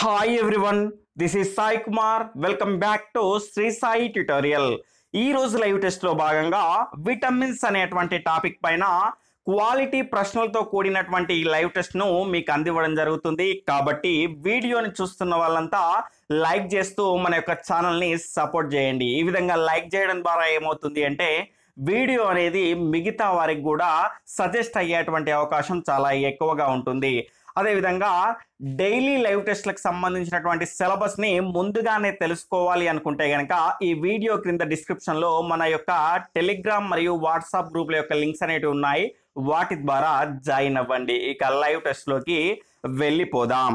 hi everyone this is Sai Kumar welcome back to Shri Sai tutorial ఈ రోజు live టెస్ట్లో భాగంగా విటమిన్స్ అనేటువంటి టాపిక్ పైన క్వాలిటీ ప్రశ్నలతో కూడినటువంటి ఈ లైవ్ టెస్ట్ను మీకు అందివ్వడం జరుగుతుంది కాబట్టి వీడియోని చూస్తున్న వాళ్ళంతా లైక్ చేస్తూ మన యొక్క ఛానల్ని సపోర్ట్ చేయండి ఈ విధంగా లైక్ చేయడం ద్వారా ఏమవుతుంది అంటే వీడియో అనేది మిగతా వారికి కూడా సజెస్ట్ అయ్యేటువంటి అవకాశం చాలా ఎక్కువగా ఉంటుంది అదేవిధంగా డైలీ లైవ్ టెస్ట్లకు సంబంధించినటువంటి సిలబస్ని ముందుగానే తెలుసుకోవాలి అనుకుంటే కనుక ఈ వీడియో క్రింద డిస్క్రిప్షన్లో మన యొక్క టెలిగ్రామ్ మరియు వాట్సాప్ గ్రూప్ల యొక్క లింక్స్ అనేవి ఉన్నాయి వాటి ద్వారా జాయిన్ అవ్వండి ఇక లైవ్ టెస్ట్లోకి వెళ్ళిపోదాం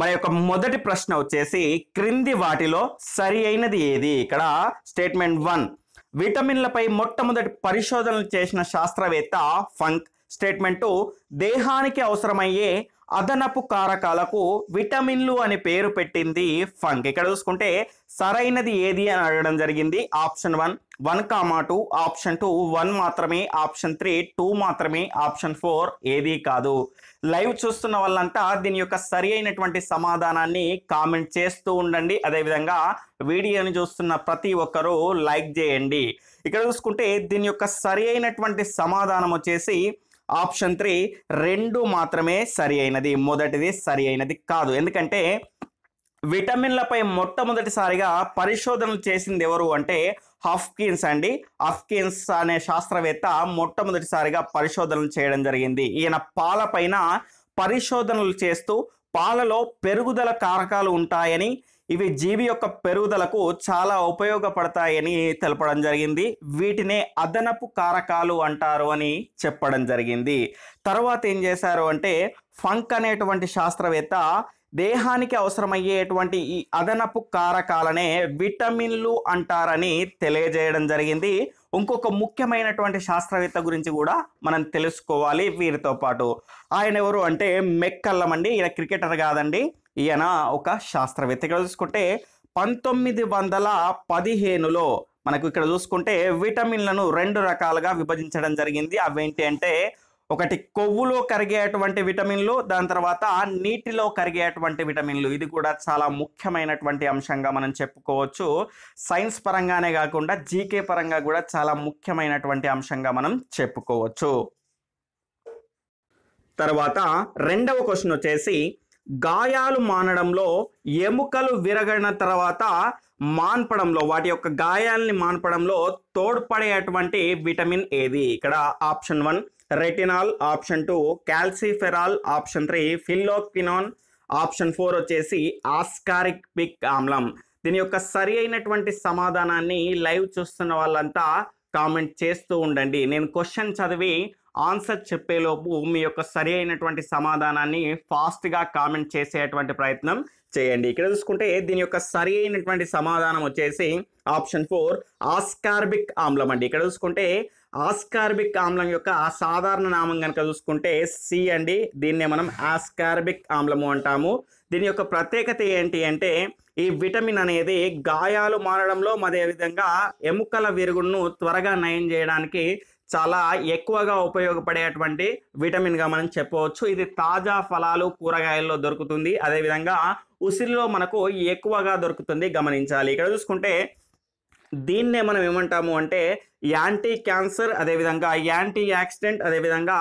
మన యొక్క మొదటి ప్రశ్న వచ్చేసి క్రింది వాటిలో సరి అయినది ఏది ఇక్కడ స్టేట్మెంట్ వన్ విటమిన్లపై మొట్టమొదటి పరిశోధనలు చేసిన శాస్త్రవేత్త ఫంక్ స్టేట్మెంటు దేహానికి అవసరమయ్యే అదనపు కారకాలకు విటమిన్లు అని పేరు పెట్టింది ఫంక్ ఇక్కడ చూసుకుంటే సరైనది ఏది అని అడగడం జరిగింది option one one comma two option two one మాత్రమే ఆప్షన్ త్రీ టూ మాత్రమే ఆప్షన్ ఫోర్ ఏది కాదు లైవ్ చూస్తున్న వాళ్ళంతా దీని యొక్క సరి అయినటువంటి సమాధానాన్ని కామెంట్ చేస్తూ ఉండండి అదేవిధంగా వీడియోని చూస్తున్న ప్రతి ఒక్కరూ లైక్ చేయండి ఇక్కడ చూసుకుంటే దీని యొక్క సరి అయినటువంటి సమాధానం వచ్చేసి ఆప్షన్ త్రీ రెండు మాత్రమే సరి అయినది మొదటిది సరి అయినది కాదు ఎందుకంటే విటమిన్లపై మొట్టమొదటిసారిగా పరిశోధనలు చేసింది ఎవరు అంటే హఫ్కిన్స్ అండి హఫ్కిన్స్ అనే శాస్త్రవేత్త మొట్టమొదటిసారిగా పరిశోధనలు చేయడం జరిగింది ఈయన పాలపైన పరిశోధనలు చేస్తూ పాలలో పెరుగుదల కారకాలు ఉంటాయని ఇవి జీవి యొక్క పెరుగుదలకు చాలా ఉపయోగపడతాయని తెలపడం జరిగింది వీటినే అదనపు కారకాలు అంటారు అని చెప్పడం జరిగింది తర్వాత ఏం చేశారు అంటే ఫంక్ అనేటువంటి శాస్త్రవేత్త దేహానికి అవసరమయ్యేటువంటి ఈ అదనపు కారకాలనే విటమిన్లు అంటారని తెలియజేయడం జరిగింది ఇంకొక ముఖ్యమైనటువంటి శాస్త్రవేత్త గురించి కూడా మనం తెలుసుకోవాలి వీరితో పాటు ఆయన ఎవరు అంటే మెక్కల్లం అండి ఈయన క్రికెటర్ కాదండి ఈయన ఒక శాస్త్రవేత్త ఇక్కడ చూసుకుంటే పంతొమ్మిది వందల పదిహేనులో మనకు ఇక్కడ చూసుకుంటే విటమిన్లను రెండు రకాలుగా విభజించడం జరిగింది అవేంటి అంటే ఒకటి కొవ్వులో కరిగేటువంటి విటమిన్లు దాని తర్వాత నీటిలో కరిగేటువంటి విటమిన్లు ఇది కూడా చాలా ముఖ్యమైనటువంటి అంశంగా మనం చెప్పుకోవచ్చు సైన్స్ పరంగానే కాకుండా జీకే పరంగా కూడా చాలా ముఖ్యమైనటువంటి అంశంగా మనం చెప్పుకోవచ్చు తర్వాత రెండవ క్వశ్చన్ వచ్చేసి గాయాలు మానడంలో ఎముకలు విరగడిన తర్వాత మాన్పడంలో వాటి యొక్క గాయాలని మాన్పడంలో తోడ్పడేటువంటి విటమిన్ ఏది ఇక్కడ option one retinol option two calciferol option three phylloquinone option four వచ్చేసి ఆస్కారిక్ పిక్ ఆమ్లం దీని యొక్క సరి అయినటువంటి సమాధానాన్ని లైవ్ చూస్తున్న వాళ్ళంతా కామెంట్ చేస్తూ ఉండండి నేను క్వశ్చన్ చదివి ఆన్సర్ చెప్పేలోపు మీ యొక్క సరి అయినటువంటి సమాధానాన్ని ఫాస్ట్గా కామెంట్ చేసేటువంటి ప్రయత్నం చేయండి ఇక్కడ చూసుకుంటే దీని యొక్క సరి అయినటువంటి సమాధానం వచ్చేసి ఆప్షన్ ఫోర్ ఆస్కార్బిక్ ఆమ్లం అండి ఇక్కడ చూసుకుంటే ఆస్కార్బిక్ ఆమ్లం యొక్క సాధారణ నామం కనుక చూసుకుంటే సి అండి దీన్నే మనం ఆస్కార్బిక్ ఆమ్లము అంటాము దీని యొక్క ప్రత్యేకత ఏంటి అంటే ఈ విటమిన్ అనేది గాయాలు మారడంలో అదేవిధంగా ఎముకల విరుగును త్వరగా నయం చేయడానికి చాలా ఎక్కువగా ఉపయోగపడేటువంటి విటమిన్గా మనం చెప్పవచ్చు ఇది తాజా ఫలాలు కూరగాయల్లో దొరుకుతుంది అదేవిధంగా ఉసిరిలో మనకు ఎక్కువగా దొరుకుతుంది గమనించాలి ఇక్కడ చూసుకుంటే దీన్నే మనం ఏమంటాము అంటే యాంటీ క్యాన్సర్ అదేవిధంగా యాంటీ యాక్సిడెంట్ అదేవిధంగా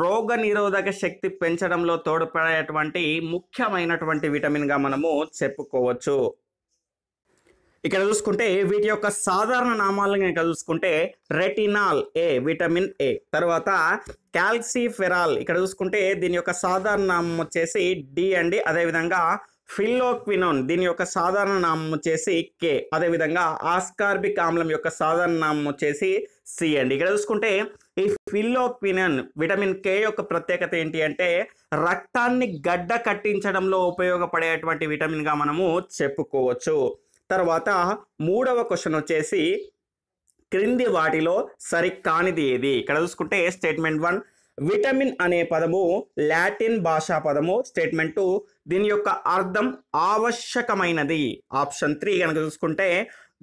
రోగ నిరోధక శక్తి పెంచడంలో తోడ్పడేటువంటి ముఖ్యమైనటువంటి విటమిన్గా మనము చెప్పుకోవచ్చు ఇక్కడ చూసుకుంటే వీటి యొక్క సాధారణ నామాలను కనుక చూసుకుంటే రెటినాల్ ఏ విటమిన్ ఏ తర్వాత క్యాల్సిఫెరాల్ ఇక్కడ చూసుకుంటే దీని యొక్క సాధారణ నామం వచ్చేసి డి అండి అదేవిధంగా ఫిల్లోక్వినోన్ దీని యొక్క సాధారణ నామం వచ్చేసి కే అదేవిధంగా ఆస్కార్బిక్ ఆమ్లం యొక్క సాధారణ నామం వచ్చేసి సి అండి ఇక్కడ చూసుకుంటే ఈ ఫిల్లోక్వినన్ విటమిన్ కే యొక్క ప్రత్యేకత ఏంటి అంటే రక్తాన్ని గడ్డ కట్టించడంలో ఉపయోగపడేటువంటి విటమిన్గా మనము చెప్పుకోవచ్చు తర్వాత మూడవ క్వశ్చన్ వచ్చేసి క్రింది వాటిలో సరికానిది ఏది ఇక్కడ చూసుకుంటే స్టేట్మెంట్ వన్ విటమిన్ అనే పదము లాటిన్ భాషా పదము స్టేట్మెంట్ టూ దీని యొక్క అర్థం ఆవశ్యకమైనది ఆప్షన్ త్రీ కనుక చూసుకుంటే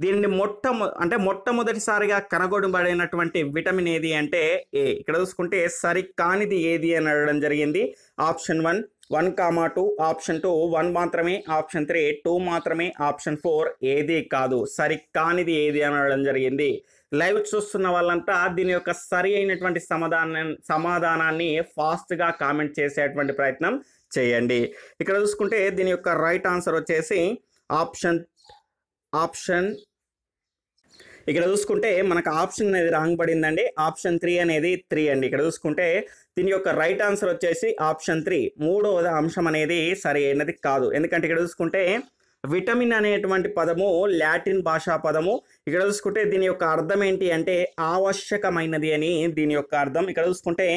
దీన్ని మొట్టమొ అంటే మొట్టమొదటిసారిగా కనగొనబడినటువంటి విటమిన్ ఏది అంటే ఏ ఇక్కడ చూసుకుంటే సరికానిది ఏది అని అడగడం జరిగింది option one one comma two option two one మాత్రమే ఆప్షన్ త్రీ టూ మాత్రమే ఆప్షన్ ఫోర్ ఏది కాదు సరి కానిది ఏది అనడం జరిగింది లైవ్ చూస్తున్న వాళ్ళంతా దీని యొక్క సరి అయినటువంటి సమాధానం సమాధానాన్ని ఫాస్ట్గా కామెంట్ చేసేటువంటి ప్రయత్నం చేయండి ఇక్కడ చూసుకుంటే దీని యొక్క రైట్ ఆన్సర్ వచ్చేసి ఆప్షన్ ఆప్షన్ ఇక్కడ చూసుకుంటే మనకు ఆప్షన్ అనేది రాంగ్ పడిందండి ఆప్షన్ త్రీ అనేది త్రీ అండి ఇక్కడ చూసుకుంటే దీని యొక్క రైట్ ఆన్సర్ వచ్చేసి ఆప్షన్ త్రీ మూడవది అంశం అనేది సరి అయినది కాదు ఎందుకంటే ఇక్కడ చూసుకుంటే విటమిన్ అనేటువంటి పదము లాటిన్ భాషా పదము ఇక్కడ చూసుకుంటే దీని యొక్క అర్థం ఏంటి అంటే ఆవశ్యకమైనది అని దీని యొక్క అర్థం ఇక్కడ చూసుకుంటే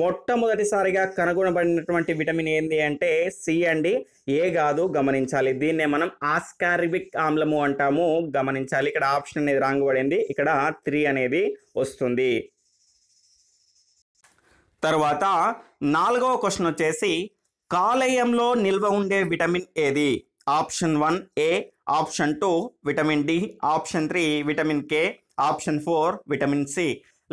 మొట్టమొదటిసారిగా కనుగొనబడినటువంటి విటమిన్ ఏంది అంటే సి అండి ఏ కాదు గమనించాలి దీన్నే మనం ఆస్కారిబిక్ ఆమ్లము అంటాము గమనించాలి ఇక్కడ ఆప్షన్ అనేది రాంగ్ పడింది ఇక్కడ త్రీ అనేది వస్తుంది తర్వాత నాలుగవ క్వశ్చన్ వచ్చేసి కాలేయంలో నిల్వ ఉండే విటమిన్ ఏది option one A option two vitamin D option three vitamin K option four vitamin C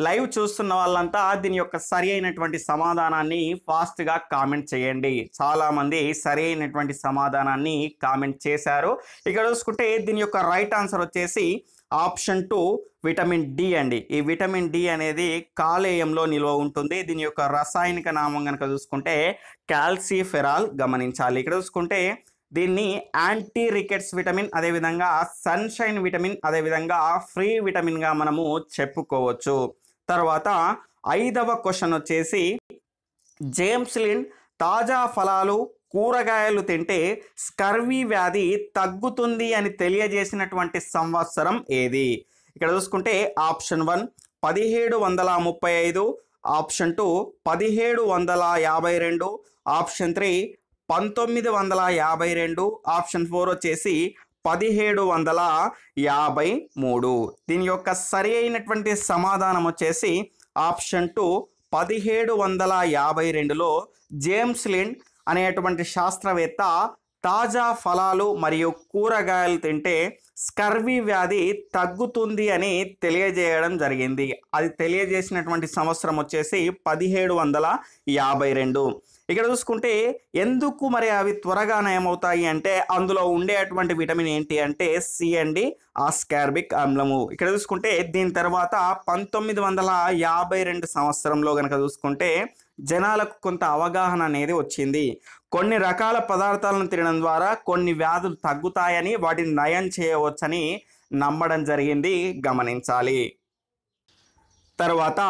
live చూస్తున్న వాళ్ళంతా దీని యొక్క సరి అయినటువంటి సమాధానాన్ని ఫాస్ట్గా కామెంట్ చేయండి చాలామంది సరి అయినటువంటి సమాధానాన్ని కామెంట్ చేశారు ఇక్కడ చూసుకుంటే దీని యొక్క రైట్ ఆన్సర్ వచ్చేసి ఆప్షన్ టూ విటమిన్ డి అండి ఈ విటమిన్ డి అనేది కాలేయంలో నిల్వ ఉంటుంది దీని యొక్క రసాయనిక నామం కనుక చూసుకుంటే కాల్సిఫెరాల్ గమనించాలి ఇక్కడ చూసుకుంటే దీన్ని యాంటీ రికెట్స్ విటమిన్ అదేవిధంగా సన్షైన్ విటమిన్ అదేవిధంగా ఫ్రీ విటమిన్గా మనము చెప్పుకోవచ్చు తర్వాత ఐదవ క్వశ్చన్ వచ్చేసి జేమ్స్ లిన్ తాజా ఫలాలు కూరగాయలు తింటే స్కర్వీ వ్యాధి తగ్గుతుంది అని తెలియజేసినటువంటి సంవత్సరం ఏది ఇక్కడ చూసుకుంటే ఆప్షన్ వన్ పదిహేడు వందల ముప్పై ఐదు ఆప్షన్ టూ పదిహేడు వందల యాభై రెండు ఆప్షన్ త్రీ పంతొమ్మిది వందల యాభై రెండు ఆప్షన్ ఫోర్ వచ్చేసి పదిహేడు వందల యాభై మూడు దీని యొక్క సరి అయినటువంటి సమాధానం వచ్చేసి ఆప్షన్ టూ పదిహేడు వందల యాభై రెండులో జేమ్స్ లిండ్ అనేటువంటి శాస్త్రవేత్త తాజా ఫలాలు మరియు కూరగాయలు తింటే స్కర్వీ వ్యాధి తగ్గుతుంది అని తెలియజేయడం జరిగింది అది తెలియజేసినటువంటి సంవత్సరం వచ్చేసి పదిహేడు వందల యాభై రెండు ఇక్కడ చూసుకుంటే ఎందుకు మరి అవి త్వరగా నయమవుతాయి అంటే అందులో ఉండేటువంటి విటమిన్ ఏంటి అంటే సి అండి ఆస్కార్బిక్ ఆమ్లము ఇక్కడ చూసుకుంటే దీని తర్వాత పంతొమ్మిది వందల యాభై రెండు సంవత్సరంలో కనుక చూసుకుంటే జనాలకు కొంత అవగాహన అనేది వచ్చింది కొన్ని రకాల పదార్థాలను తినడం ద్వారా కొన్ని వ్యాధులు తగ్గుతాయని వాటిని నయం చేయవచ్చని నమ్మడం జరిగింది గమనించాలి తర్వాత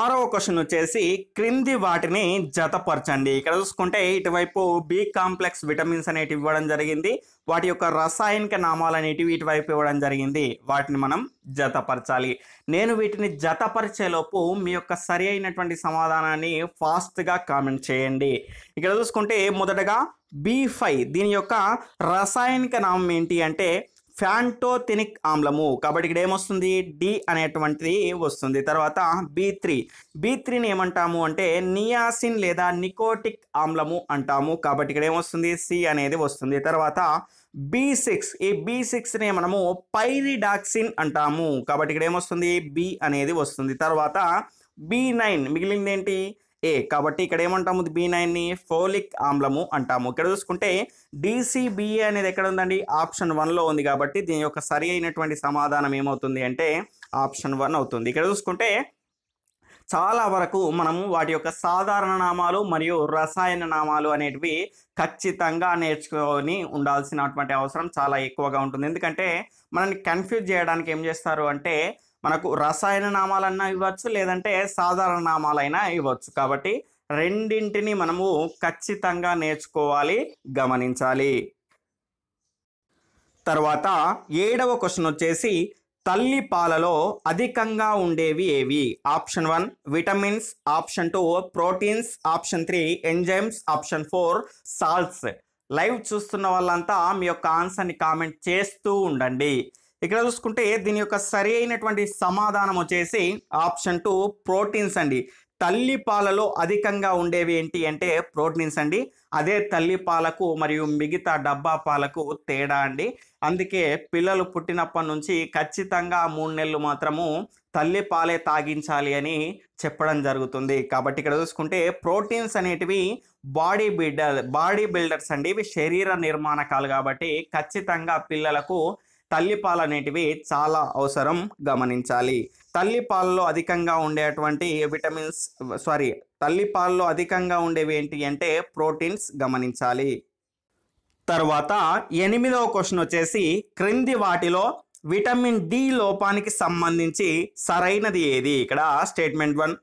ఆరవ క్వశ్చన్ వచ్చేసి క్రింది వాటిని జతపరచండి ఇక్కడ చూసుకుంటే ఇటువైపు బి కాంప్లెక్స్ విటమిన్స్ అనేటివి ఇవ్వడం జరిగింది వాటి యొక్క రసాయనిక నామాలు అనేటివి ఇటువైపు ఇవ్వడం జరిగింది వాటిని మనం జతపరచాలి నేను వీటిని జతపరిచేలోపు మీ యొక్క సరి అయినటువంటి సమాధానాన్ని ఫాస్ట్గా కామెంట్ చేయండి ఇక్కడ చూసుకుంటే మొదటగా బీ ఫైవ్ దీని యొక్క రసాయనిక నామం ఏంటి అంటే ఫ్యాంటోథెనిక్ ఆమ్లము కాబట్టి ఇక్కడ ఏమొస్తుంది డి అనేటువంటిది వస్తుంది తర్వాత బి త్రీ బి త్రీని ఏమంటాము అంటే నియాసిన్ లేదా నికోటిక్ ఆమ్లము అంటాము కాబట్టి ఇక్కడ ఏమొస్తుంది సి అనేది వస్తుంది తర్వాత బి సిక్స్ ఈ బి సిక్స్ని మనము పైరిడాక్సిన్ అంటాము కాబట్టి ఇక్కడ ఏమొస్తుంది బి అనేది వస్తుంది తర్వాత బి నైన్ మిగిలింది ఏంటి ఏ కాబట్టి ఇక్కడ ఏమంటాము బి నైన్ని ఫోలిక్ ఆమ్లము అంటాము ఇక్కడ చూసుకుంటే డిసిబిఏ అనేది ఎక్కడ ఉందండి ఆప్షన్ వన్లో ఉంది కాబట్టి దీని యొక్క సరి అయినటువంటి సమాధానం ఏమవుతుంది అంటే ఆప్షన్ వన్ అవుతుంది ఇక్కడ చూసుకుంటే చాలా వరకు మనము వాటి యొక్క సాధారణ నామాలు మరియు రసాయన నామాలు అనేటివి ఖచ్చితంగా నేర్చుకొని ఉండాల్సినటువంటి అవసరం చాలా ఎక్కువగా ఉంటుంది ఎందుకంటే మనల్ని కన్ఫ్యూజ్ చేయడానికి ఏం చేస్తారు అంటే మనకు రసాయన నామాలన్నా ఇవ్వచ్చు లేదంటే సాధారణ నామాలైనా ఇవ్వచ్చు కాబట్టి రెండింటిని మనము ఖచ్చితంగా నేర్చుకోవాలి గమనించాలి తర్వాత ఏడవ క్వశ్చన్ వచ్చేసి తల్లి పాలలో అధికంగా ఉండేవి ఏవి option one vitamins option two proteins option three enzymes option four salts live చూస్తున్న వాళ్ళంతా మీ యొక్క ఆన్సర్ని కామెంట్ చేస్తూ ఉండండి ఇక్కడ చూసుకుంటే దీని యొక్క సరి అయినటువంటి సమాధానం వచ్చేసి ఆప్షన్ టూ ప్రోటీన్స్ అండి తల్లి పాలలో అధికంగా ఉండేవి ఏంటి అంటే ప్రోటీన్స్ అండి అదే తల్లి పాలకు మరియు మిగతా డబ్బా పాలకు తేడా అండి అందుకే పిల్లలు పుట్టినప్పటి నుంచి ఖచ్చితంగా మూడు నెలలు మాత్రము తల్లి పాలే తాగించాలి అని చెప్పడం జరుగుతుంది కాబట్టి ఇక్కడ చూసుకుంటే ప్రోటీన్స్ అనేటివి బాడీ బిల్డర్ బాడీ బిల్డర్స్ అండి ఇవి శరీర నిర్మాణకాలు కాబట్టి ఖచ్చితంగా పిల్లలకు తల్లిపాలు అనేటివి చాలా అవసరం గమనించాలి తల్లిపాలలో అధికంగా ఉండేటువంటి విటమిన్స్ సారీ తల్లిపాలలో అధికంగా ఉండేవి ఏంటి అంటే ప్రోటీన్స్ గమనించాలి తర్వాత ఎనిమిదవ క్వశ్చన్ వచ్చేసి క్రింది వాటిలో విటమిన్ డి లోపానికి సంబంధించి సరైనది ఏది ఇక్కడ స్టేట్మెంట్ వన్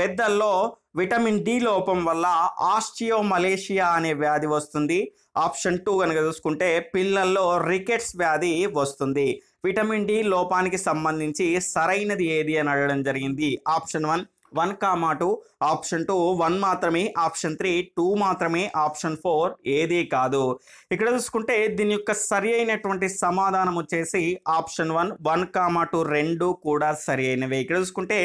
పెద్దల్లో విటమిన్ డి లోపం వల్ల ఆస్టియో మలేషియా అనే వ్యాధి వస్తుంది ఆప్షన్ టూ కనుక చూసుకుంటే పిల్లల్లో రికెట్స్ వ్యాధి వస్తుంది విటమిన్ డి లోపానికి సంబంధించి సరైనది ఏది అని అడగడం జరిగింది option one one comma two option two one మాత్రమే ఆప్షన్ త్రీ టూ మాత్రమే ఆప్షన్ ఫోర్ ఏది కాదు ఇక్కడ చూసుకుంటే దీని యొక్క సరి అయినటువంటి సమాధానం వచ్చేసి option one one comma two రెండు కూడా సరి అయినవి ఇక్కడ చూసుకుంటే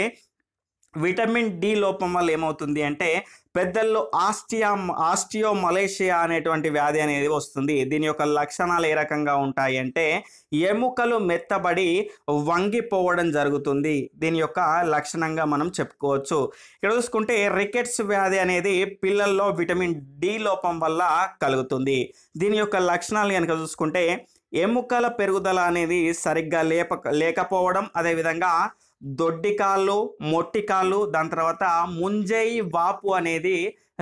విటమిన్ డి లోపం వల్ల ఏమవుతుంది అంటే పెద్దల్లో ఆస్టియా ఆస్టియో మలేషియా అనేటువంటి వ్యాధి అనేది వస్తుంది దీని యొక్క లక్షణాలు ఏ రకంగా ఉంటాయి అంటే ఎముకలు మెత్తబడి వంగిపోవడం జరుగుతుంది దీని యొక్క లక్షణంగా మనం చెప్పుకోవచ్చు ఇక్కడ చూసుకుంటే రికెట్స్ వ్యాధి అనేది పిల్లల్లో విటమిన్ డి లోపం వల్ల కలుగుతుంది దీని యొక్క లక్షణాలు కనుక చూసుకుంటే ఎముకల పెరుగుదల అనేది సరిగ్గా లేప లేకపోవడం అదేవిధంగా దొడ్డికాళ్ళు మొట్టికాళ్ళు దాని తర్వాత ముంజై వాపు అనేది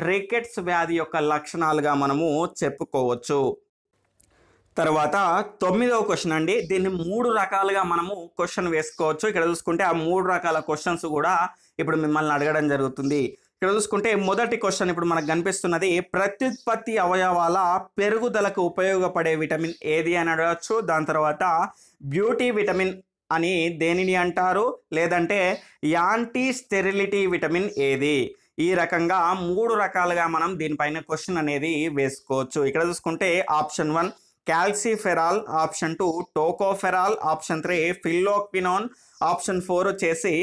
రికెట్స్ వ్యాధి యొక్క లక్షణాలుగా మనము చెప్పుకోవచ్చు తర్వాత తొమ్మిదవ క్వశ్చన్ అండి దీన్ని మూడు రకాలుగా మనము క్వశ్చన్ వేసుకోవచ్చు ఇక్కడ చూసుకుంటే ఆ మూడు రకాల క్వశ్చన్స్ కూడా ఇప్పుడు మిమ్మల్ని అడగడం జరుగుతుంది ఇక్కడ చూసుకుంటే మొదటి క్వశ్చన్ ఇప్పుడు మనకు కనిపిస్తున్నది ప్రత్యుత్పత్తి అవయవాల పెరుగుదలకు ఉపయోగపడే విటమిన్ ఏది అని అడగచ్చు దాని తర్వాత బ్యూటీ విటమిన్ అని దేనిని అంటారు లేదంటే యాంటీ స్టెరిలిటీ విటమిన్ ఏది ఈ రకంగా మూడు రకాలుగా మనం దీనిపైన క్వశ్చన్ అనేది వేసుకోవచ్చు ఇక్కడ చూసుకుంటే option one calciferol option two tocopherol option three phylloquinone option four వచ్చేసి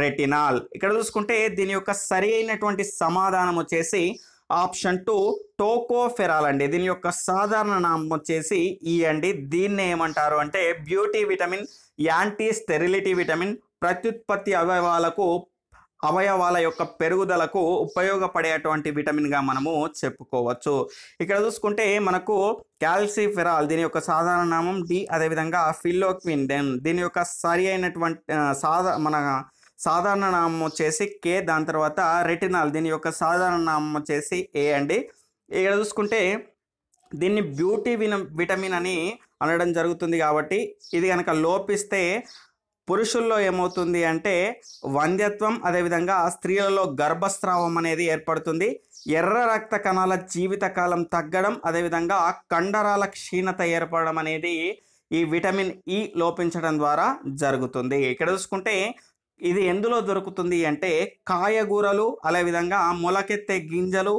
రెటినాల్ ఇక్కడ చూసుకుంటే దీని యొక్క సరి అయినటువంటి సమాధానం వచ్చేసి ఆప్షన్ టూ టోకోఫెరాల్ అండి దీని యొక్క సాధారణ నామం వచ్చేసి ఈ అండి దీన్ని ఏమంటారు అంటే beauty vitamin anti sterility vitamin ప్రత్యుత్పత్తి అవయవాలకు అవయవాల యొక్క పెరుగుదలకు ఉపయోగపడేటువంటి విటమిన్గా మనము చెప్పుకోవచ్చు ఇక్కడ చూసుకుంటే మనకు క్యాల్సిఫెరాల్ దీని యొక్క సాధారణ నామం డి అదేవిధంగా ఫిల్లోక్విన్ దెన్ దీని యొక్క సరి అయినటువంటి సాధ మన సాధారణ నామం వచ్చేసి కే దాని తర్వాత రెటినాల్ దీని యొక్క సాధారణ నామం వచ్చేసి ఏ అండి ఇక్కడ చూసుకుంటే దీన్ని బ్యూటీ విన విటమిన్ అని అనడం జరుగుతుంది కాబట్టి ఇది కనుక లోపిస్తే పురుషుల్లో ఏమవుతుంది అంటే వంధ్యత్వం అదేవిధంగా స్త్రీలలో గర్భస్రావం అనేది ఏర్పడుతుంది ఎర్ర రక్త కణాల జీవితకాలం తగ్గడం అదేవిధంగా కండరాల క్షీణత ఏర్పడడం అనేది ఈ విటమిన్ ఈ లోపించడం ద్వారా జరుగుతుంది ఇక్కడ చూసుకుంటే ఇది ఎందులో దొరుకుతుంది అంటే కాయగూరలు అదే విధంగా మొలకెత్తే గింజలు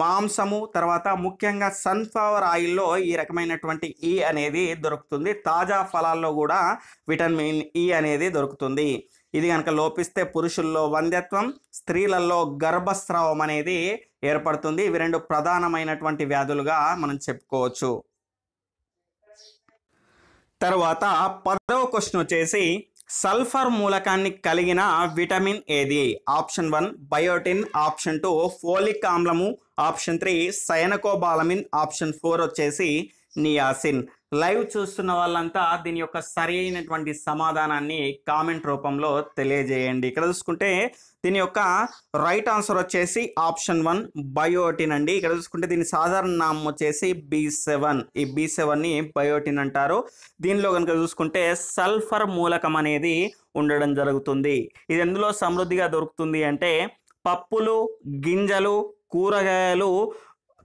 మాంసము తర్వాత ముఖ్యంగా సన్ఫ్లవర్ ఆయిల్లో ఈ రకమైనటువంటి ఈ e అనేది దొరుకుతుంది తాజా ఫలాల్లో కూడా విటమిన్ ఈ e అనేది దొరుకుతుంది ఇది కనుక లోపిస్తే పురుషుల్లో వంధ్యత్వం స్త్రీలలో గర్భస్రావం అనేది ఏర్పడుతుంది ఇవి రెండు ప్రధానమైనటువంటి వ్యాధులుగా మనం చెప్పుకోవచ్చు తర్వాత పదవ క్వశ్చన్ వచ్చేసి సల్ఫర్ మూలకాన్ని కలిగిన విటమిన్ ఏది option one biotin option two folic ఆమ్లము option three cyanocobalamin option four వచ్చేసి నియాసిన్ లైవ్ చూస్తున్న వాళ్ళంతా దీని యొక్క సరి అయినటువంటి సమాధానాన్ని కామెంట్ రూపంలో తెలియజేయండి ఇక్కడ చూసుకుంటే దీని యొక్క రైట్ ఆన్సర్ వచ్చేసి ఆప్షన్ వన్ బయోటిన్ అండి ఇక్కడ చూసుకుంటే దీని సాధారణ నామం వచ్చేసి బి సెవెన్ ఈ బి సెవెన్ని బయోటిన్ అంటారు దీనిలో కనుక చూసుకుంటే సల్ఫర్ మూలకం అనేది ఉండడం జరుగుతుంది ఇది ఎందులో సమృద్ధిగా దొరుకుతుంది అంటే పప్పులు గింజలు కూరగాయలు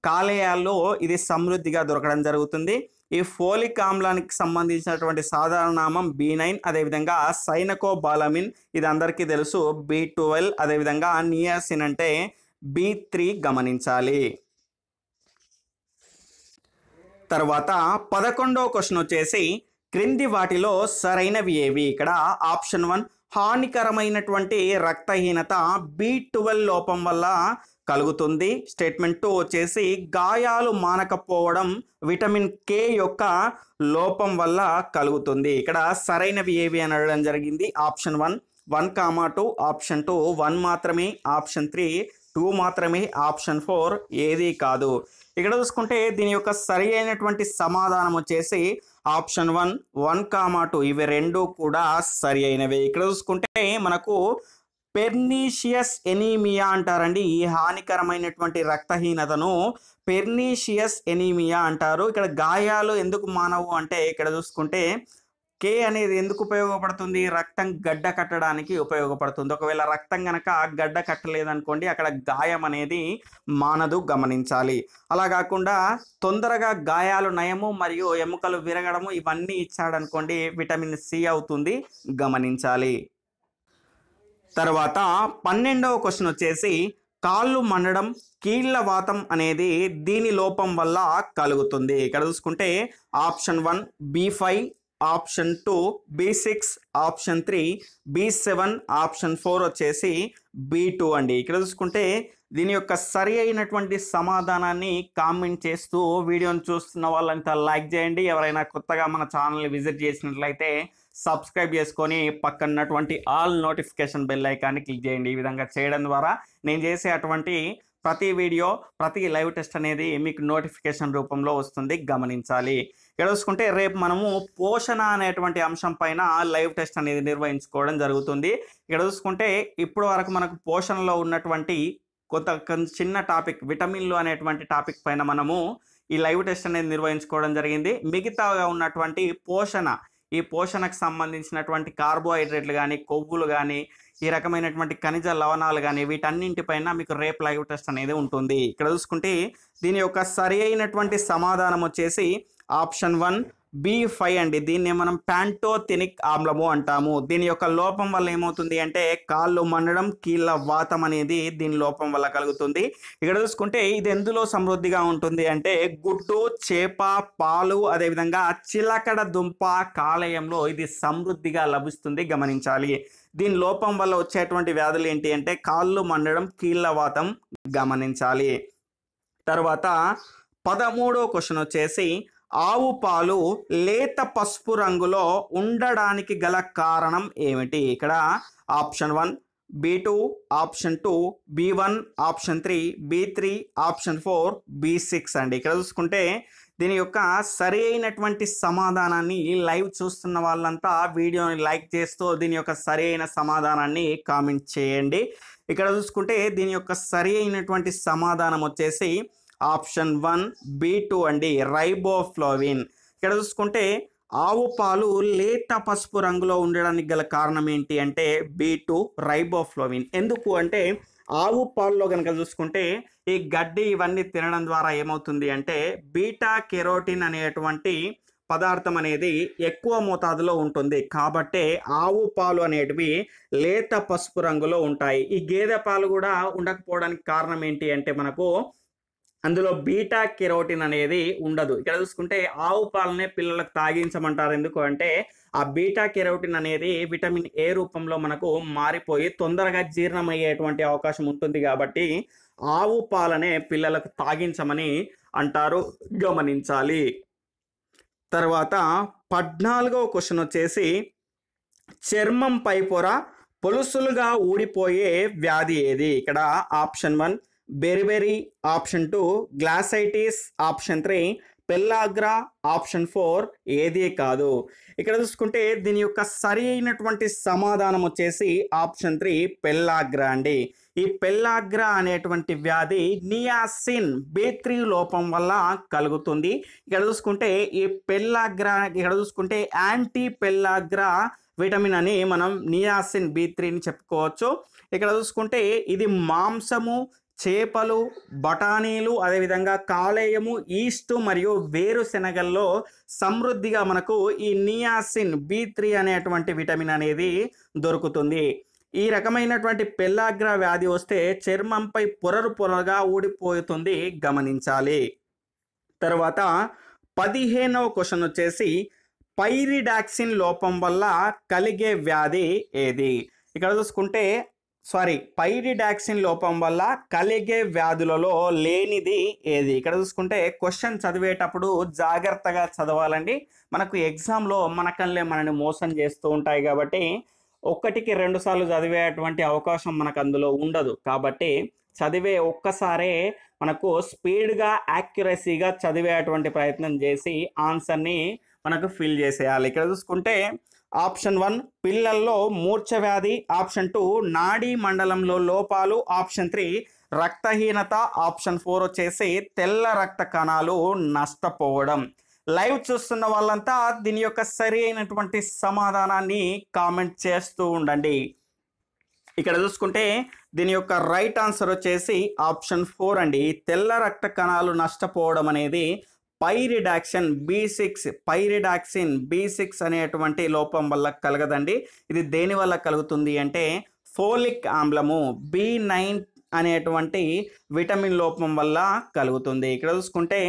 కాలేయాల్లో ఇది సమృద్ధిగా దొరకడం జరుగుతుంది ఈ ఫోలిక్ ఆమ్లానికి సంబంధించినటువంటి సాధారణ నామం బీ నైన్ అదేవిధంగా సైనకోబాలమిన్ ఇది అందరికీ తెలుసు బీ ట్వెల్వ్ అదేవిధంగా నియాసిన్ అంటే బీ త్రీ గమనించాలి తర్వాత పదకొండో క్వశ్చన్ వచ్చేసి క్రింది వాటిలో సరైనవి ఏవి ఇక్కడ ఆప్షన్ వన్ హానికరమైనటువంటి రక్తహీనత బీ ట్వెల్వ్ లోపం వల్ల కలుగుతుంది స్టేట్మెంట్ టూ వచ్చేసి గాయాలు మానకపోవడం విటమిన్ కే యొక్క లోపం వల్ల కలుగుతుంది ఇక్కడ సరైనవి ఏవి అని అడగడం జరిగింది option one one comma two option two one మాత్రమే ఆప్షన్ త్రీ టూ మాత్రమే ఆప్షన్ ఫోర్ ఏది కాదు ఇక్కడ చూసుకుంటే దీని యొక్క సరి అయినటువంటి సమాధానం వచ్చేసి option one one comma two ఇవి రెండు కూడా సరి అయినవి ఇక్కడ చూసుకుంటే మనకు పెర్నీషియస్ ఎనీమియా అంటారండి ఈ హానికరమైనటువంటి రక్తహీనతను పెర్నీషియస్ ఎనీమియా అంటారు ఇక్కడ గాయాలు ఎందుకు మానవు అంటే ఇక్కడ చూసుకుంటే కే అనేది ఎందుకు ఉపయోగపడుతుంది రక్తం గడ్డ కట్టడానికి ఉపయోగపడుతుంది ఒకవేళ రక్తం కనుక గడ్డ కట్టలేదనుకోండి అక్కడ గాయం అనేది మానదు గమనించాలి అలా కాకుండా తొందరగా గాయాలు నయము మరియు ఎముకలు విరగడము ఇవన్నీ ఇచ్చాడనుకోండి విటమిన్ సి అవుతుంది గమనించాలి తర్వాత పన్నెండవ క్వశ్చన్ వచ్చేసి కాళ్ళు మండడం కీళ్ల వాతం అనేది దీని లోపం వల్ల కలుగుతుంది ఇక్కడ చూసుకుంటే option one B five option two B six option three B seven option four వచ్చేసి బి టూ అండి ఇక్కడ చూసుకుంటే దీని యొక్క సరి అయినటువంటి సమాధానాన్ని కామెంట్ చేస్తూ వీడియోని చూస్తున్న వాళ్ళంతా లైక్ చేయండి ఎవరైనా కొత్తగా మన ఛానల్ని విజిట్ చేసినట్లయితే సబ్స్క్రైబ్ చేసుకొని పక్కన్నటువంటి ఆల్ నోటిఫికేషన్ బెల్ ఐకాన్ని క్లిక్ చేయండి ఈ విధంగా చేయడం ద్వారా నేను చేసే అటువంటి ప్రతి వీడియో ప్రతి లైవ్ టెస్ట్ అనేది మీకు నోటిఫికేషన్ రూపంలో వస్తుంది గమనించాలి ఎడవసుకుంటే రేపు మనము పోషణ అనేటువంటి అంశం పైన లైవ్ టెస్ట్ అనేది నిర్వహించుకోవడం జరుగుతుంది ఎడవసుకుంటే ఇప్పుడు వరకు మనకు పోషణలో ఉన్నటువంటి కొంత చిన్న టాపిక్ విటమిన్లు అనేటువంటి టాపిక్ పైన మనము ఈ లైవ్ టెస్ట్ అనేది నిర్వహించుకోవడం జరిగింది మిగతాగా ఉన్నటువంటి పోషణ ఈ పోషణకు సంబంధించినటువంటి కార్బోహైడ్రేట్లు కానీ కొవ్వులు కానీ ఈ రకమైనటువంటి ఖనిజ లవణాలు కానీ వీటన్నింటిపైన మీకు రేప్ లైవ్ టెస్ట్ అనేది ఉంటుంది ఇక్కడ చూసుకుంటే దీని యొక్క సరి అయినటువంటి సమాధానం వచ్చేసి ఆప్షన్ వన్ బి ఫైవ్ అండి దీన్ని మనం ప్యాంటోథెనిక్ ఆమ్లము అంటాము దీని యొక్క లోపం వల్ల ఏమవుతుంది అంటే కాళ్ళు మండడం కీళ్ళ వాతం అనేది దీని లోపం వల్ల కలుగుతుంది ఇక్కడ చూసుకుంటే ఇది ఎందులో సమృద్ధిగా ఉంటుంది అంటే గుడ్డు చేప పాలు అదేవిధంగా చిలకడ దుంప కాలేయంలో ఇది సమృద్ధిగా లభిస్తుంది గమనించాలి దీని లోపం వల్ల వచ్చేటువంటి వ్యాధులు ఏంటి అంటే కాళ్ళు మండడం కీళ్ళ వాతం గమనించాలి తర్వాత పదమూడో క్వశ్చన్ వచ్చేసి ఆవు పాలు లేత పసుపు రంగులో ఉండడానికి గల కారణం ఏమిటి ఇక్కడ option one B two option two B one option three B three option four B six అండి ఇక్కడ చూసుకుంటే దీని యొక్క సరి అయినటువంటి సమాధానాన్ని లైవ్ చూస్తున్న వాళ్ళంతా వీడియోని లైక్ చేస్తూ దీని యొక్క సరి అయిన సమాధానాన్ని కామెంట్ చేయండి ఇక్కడ చూసుకుంటే దీని యొక్క సరి అయినటువంటి సమాధానం వచ్చేసి ఆప్షన్ వన్ బి టూ అండి రైబోఫ్లోవిన్ ఇక్కడ చూసుకుంటే ఆవు పాలు లేత పసుపు రంగులో ఉండడానికి గల కారణం ఏంటి అంటే బి టూ రైబోఫ్లోవిన్ ఎందుకు అంటే ఆవు పాల్లో కనుక చూసుకుంటే ఈ గడ్డి ఇవన్నీ తినడం ద్వారా ఏమవుతుంది అంటే బీటా కెరోటిన్ అనేటువంటి పదార్థం అనేది ఎక్కువ మోతాదులో ఉంటుంది కాబట్టే ఆవు పాలు అనేటివి లేత పసుపు రంగులో ఉంటాయి ఈ గేదె పాలు కూడా ఉండకపోవడానికి కారణం ఏంటి అంటే మనకు అందులో బీటా కెరోటిన్ అనేది ఉండదు ఇక్కడ చూసుకుంటే ఆవు పాలనే పిల్లలకు తాగించమంటారు ఎందుకు అంటే ఆ బీటా కెరోటిన్ అనేది విటమిన్ ఏ రూపంలో మనకు మారిపోయి తొందరగా జీర్ణమయ్యేటువంటి అవకాశం ఉంటుంది కాబట్టి ఆవు పాలనే పిల్లలకు తాగించమని అంటారు గమనించాలి తర్వాత పద్నాలుగో క్వశ్చన్ వచ్చేసి చర్మం పై పొర పొలుసులుగా ఊడిపోయే వ్యాధి ఏది ఇక్కడ option one beriberi option two glossitis option three pellagra option four ఏది కాదు ఇక్కడ చూసుకుంటే దీని యొక్క సరి అయినటువంటి సమాధానం వచ్చేసి ఆప్షన్ త్రీ పెల్లాగ్రా అండి ఈ పెల్లాగ్రా అనేటువంటి వ్యాధి నియాసిన్ బేత్రీ లోపం వల్ల కలుగుతుంది ఇక్కడ చూసుకుంటే ఈ పెల్లాగ్రా ఇక్కడ చూసుకుంటే యాంటీ పెల్లాగ్రా విటమిన్ అని మనం నియాసిన్ బీ త్రీని చెప్పుకోవచ్చు ఇక్కడ చూసుకుంటే ఇది మాంసము చేపలు బఠానీలు అదేవిధంగా కాలేయము ఈస్ట్ మరియు వేరుశెనగల్లో సమృద్ధిగా మనకు ఈ నియాసిన్ బి త్రీ అనేటువంటి విటమిన్ అనేది దొరుకుతుంది ఈ రకమైనటువంటి పెల్లాగ్ర వ్యాధి వస్తే చర్మంపై పొరరు పొరగా ఊడిపోతుంది గమనించాలి తర్వాత పదిహేనవ క్వశ్చన్ వచ్చేసి పైరిడాక్సిన్ లోపం వల్ల కలిగే వ్యాధి ఏది ఇక్కడ చూసుకుంటే సారీ పైరిడాక్సిన్ లోపం వల్ల కలిగే వ్యాధులలో లేనిది ఏది ఇక్కడ చూసుకుంటే క్వశ్చన్ చదివేటప్పుడు జాగ్రత్తగా చదవాలండి మనకు ఎగ్జామ్లో మనకల్లే మనని మోసం చేస్తూ ఉంటాయి కాబట్టి ఒకటికి రెండు సార్లు చదివేటువంటి అవకాశం మనకు అందులో ఉండదు కాబట్టి చదివే ఒక్కసారే మనకు స్పీడ్గా యాక్యురసీగా చదివేటువంటి ప్రయత్నం చేసి ఆన్సర్ని మనకు ఫిల్ చేసేయాలి ఇక్కడ చూసుకుంటే ఆప్షన్ వన్ పిల్లల్లో మూర్ఛవ్యాధి ఆప్షన్ టూ నాడీ మండలంలో లోపాలు ఆప్షన్ త్రీ రక్తహీనత ఆప్షన్ ఫోర్ వచ్చేసి తెల్ల రక్త కణాలు నష్టపోవడం లైవ్ చూస్తున్న వాళ్ళంతా దీని యొక్క సరి అయినటువంటి సమాధానాన్ని కామెంట్ చేస్తూ ఉండండి ఇక్కడ చూసుకుంటే దీని యొక్క రైట్ ఆన్సర్ వచ్చేసి ఆప్షన్ ఫోర్ అండి తెల్ల రక్త కణాలు నష్టపోవడం అనేది pyridoxine B six pyridoxine B six అనేటువంటి లోపం వల్ల కలగదండి ఇది దేని వల్ల కలుగుతుంది అంటే ఫోలిక్ ఆమ్లము బి నైన్ అనేటువంటి విటమిన్ లోపం వల్ల కలుగుతుంది ఇక్కడ చూసుకుంటే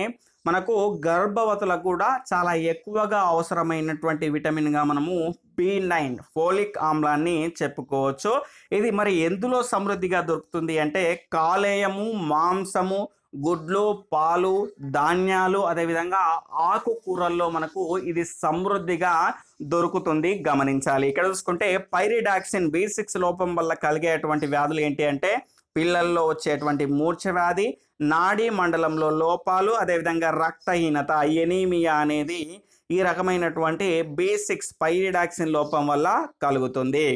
మనకు గర్భవతులకు కూడా చాలా ఎక్కువగా అవసరమైనటువంటి విటమిన్గా మనము బి నైన్ ఫోలిక్ ఆమ్లాన్ని చెప్పుకోవచ్చు ఇది మరి ఎందులో సమృద్ధిగా దొరుకుతుంది అంటే కాలేయము మాంసము గుడ్లు పాలు ధాన్యాలు అదేవిధంగా ఆకుకూరల్లో మనకు ఇది సమృద్ధిగా దొరుకుతుంది గమనించాలి ఇక్కడ చూసుకుంటే పైరిడాక్సిన్ బి సిక్స్ లోపం వల్ల కలిగేటువంటి వ్యాధులు ఏంటి అంటే పిల్లల్లో వచ్చేటువంటి మూర్ఛ వ్యాధి నాడీ మండలంలో లోపాలు అదేవిధంగా రక్తహీనత ఎనీమియా అనేది ఈ రకమైనటువంటి బి సిక్స్ పైరిడాక్సిన్ లోపం వల్ల కలుగుతుంది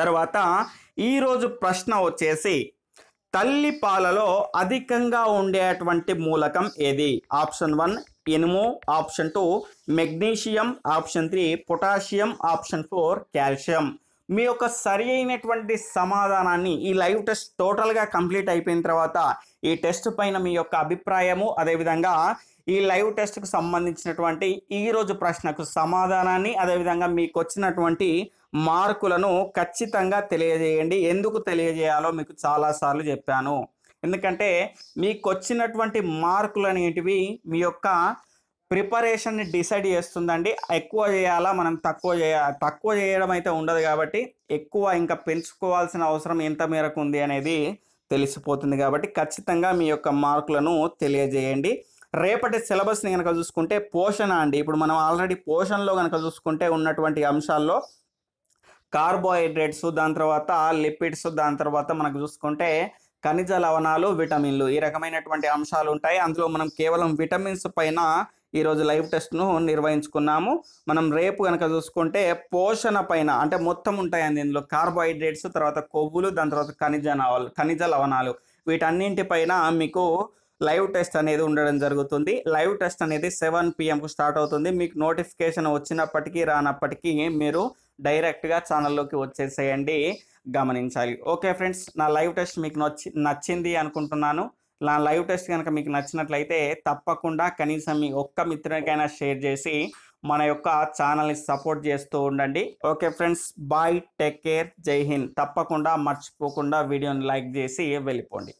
తర్వాత ఈరోజు ప్రశ్న వచ్చేసి తల్లి పాలలో అధికంగా ఉండేటువంటి మూలకం ఏది ఆప్షన్ వన్ ఇనుము option two magnesium option three potassium option four calcium మీ యొక్క సరి అయినటువంటి సమాధానాన్ని ఈ లైవ్ టెస్ట్ టోటల్గా కంప్లీట్ అయిపోయిన తర్వాత ఈ టెస్ట్ పైన మీ యొక్క అభిప్రాయము అదేవిధంగా ఈ లైవ్ టెస్ట్కు సంబంధించినటువంటి ఈరోజు ప్రశ్నకు సమాధానాన్ని అదేవిధంగా మీకు వచ్చినటువంటి మార్కులను ఖచ్చితంగా తెలియజేయండి ఎందుకు తెలియజేయాలో మీకు చాలాసార్లు చెప్పాను ఎందుకంటే మీకు వచ్చినటువంటి మార్కులు అనేటివి మీ యొక్క ప్రిపరేషన్ని డిసైడ్ చేస్తుందండి ఎక్కువ చేయాలా మనం తక్కువ చేయ తక్కువ చేయడం అయితే ఉండదు కాబట్టి ఎక్కువ ఇంకా పెంచుకోవాల్సిన అవసరం ఎంత మేరకు ఉంది అనేది తెలిసిపోతుంది కాబట్టి ఖచ్చితంగా మీ యొక్క మార్కులను తెలియజేయండి రేపటి సిలబస్ని కనుక చూసుకుంటే పోషణ అండి ఇప్పుడు మనం ఆల్రెడీ పోషణలో కనుక చూసుకుంటే ఉన్నటువంటి అంశాల్లో కార్బోహైడ్రేట్స్ దాని తర్వాత లిపిడ్స్ దాని తర్వాత మనకు చూసుకుంటే ఖనిజ లవణాలు విటమిన్లు ఈ రకమైనటువంటి అంశాలు ఉంటాయి అందులో మనం కేవలం విటమిన్స్ పైన ఈరోజు లైవ్ టెస్ట్ను నిర్వహించుకున్నాము మనం రేపు కనుక చూసుకుంటే పోషణ పైన అంటే మొత్తం ఉంటాయండి ఇందులో కార్బోహైడ్రేట్స్ తర్వాత కొవ్వులు దాని తర్వాత ఖనిజ నవాలు ఖనిజ లవణాలు వీటన్నింటిపైన మీకు లైవ్ టెస్ట్ అనేది ఉండడం జరుగుతుంది లైవ్ టెస్ట్ అనేది సెవెన్ పిఎంకు స్టార్ట్ అవుతుంది మీకు నోటిఫికేషన్ వచ్చినప్పటికీ రానప్పటికీ మీరు డైరెక్ట్గా ఛానల్లోకి వచ్చేసేయండి గమనించాలి ఓకే ఫ్రెండ్స్ నా లైవ్ టెస్ట్ మీకు నచ్చి నచ్చింది అనుకుంటున్నాను నా లైవ్ టెస్ట్ కనుక మీకు నచ్చినట్లయితే తప్పకుండా కనీసం మీ ఒక్క మిత్రునికైనా షేర్ చేసి మన యొక్క ఛానల్ని సపోర్ట్ చేస్తూ ఉండండి okay friends bye take care జై హింద్ తప్పకుండా మర్చిపోకుండా వీడియోని లైక్ చేసి వెళ్ళిపోండి